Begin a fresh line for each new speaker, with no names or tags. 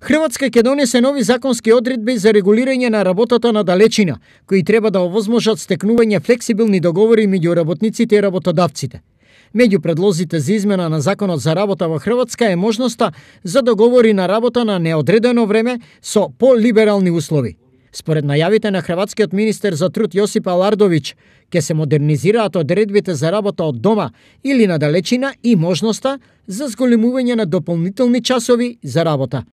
Хрватска ќе донесе нови законски одредби за регулирање на работата на далечина, кои треба да овозможат стекнување флексибилни договори меѓу работниците и работодавците. Меѓу предлозите за измена на законот за работа во Хрватска е можноста за договори на работа на неодредено време со полиберални услови. Според најавите на хрватскиот министер за труд Јосип Алардович, ќе се модернизираат одредбите за работа од дома или на далечина и можноста за зголемување на дополнителни часови за работа.